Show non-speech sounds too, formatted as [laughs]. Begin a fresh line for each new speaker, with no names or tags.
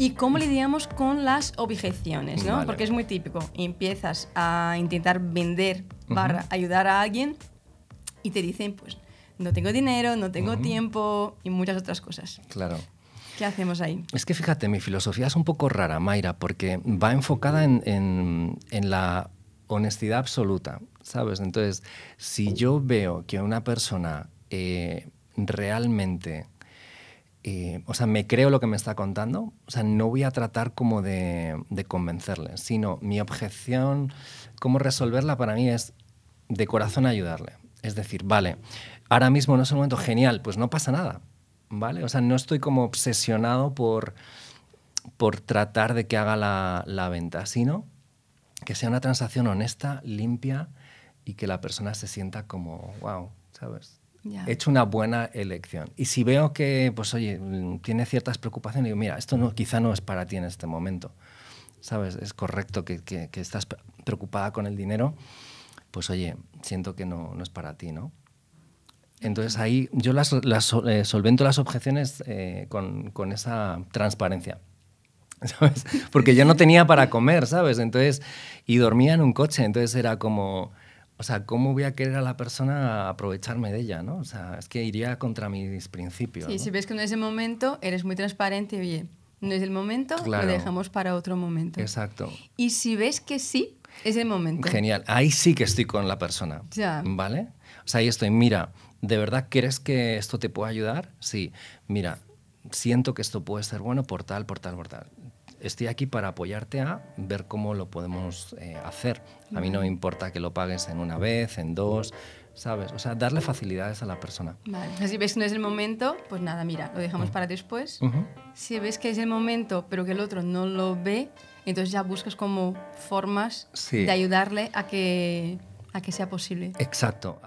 y cómo lidiamos con las objeciones, ¿no? Porque es muy típico. Empiezas a intentar vender para ayudar a alguien y te dicen, pues, no tengo dinero, no tengo tiempo y muchas otras cosas. Claro. ¿Qué hacemos ahí?
Es que fíjate, mi filosofía es un poco rara, Mayra, porque va enfocada en, la honestidad absoluta, ¿sabes? Entonces, si yo veo que una persona eh, realmente eh, o sea, me creo lo que me está contando, o sea, no voy a tratar como de, convencerle, sino mi objeción, cómo resolverla para mí es de corazón ayudarle. Es decir, vale, ahora mismo no es un momento genial, pues no pasa nada, ¿vale? O sea, no estoy como obsesionado por, por tratar de que haga la venta, sino que sea una transacción honesta, limpia y que la persona se sienta como, wow, ¿sabes? He hecho una buena elección. Y si veo que, pues oye, mm, tiene ciertas preocupaciones, digo, mira, esto no, quizá no es para ti en este momento. ¿Sabes? Es correcto que, que, estás preocupada con el dinero, pues oye, siento que no, no es para ti, ¿no? Entonces ahí yo las, eh, solvento las objeciones eh, con, con, esa transparencia. [laughs] ¿Sabes? Porque yo no tenía para comer, ¿sabes? Entonces, y dormía en un coche, entonces era como, o sea, ¿cómo voy a querer a la persona aprovecharme de ella, no? O sea, es que iría contra mis principios. Sí, si
ves que no es el momento, eres muy transparente, y oye, no es el momento, lo dejamos para otro momento. Exacto. Y si ves que sí, es el momento.
Genial, ahí sí que estoy con la persona. ¿Vale? O sea, ahí estoy, mira, ¿de verdad crees que esto te puede ayudar? Sí, mira, siento que esto puede ser bueno por tal, por tal, por tal estoy aquí para apoyarte a ver cómo lo podemos eh, hacer. A mí no me importa que lo pagues en una vez, en dos, ¿sabes? O sea, darle facilidades a la persona.
Vale, si ves que no es el momento, pues nada, mira, lo dejamos para después. Si ves que es el momento, pero que el otro no lo ve, entonces ya buscas como formas de ayudarle a que, a que sea posible.
Exacto.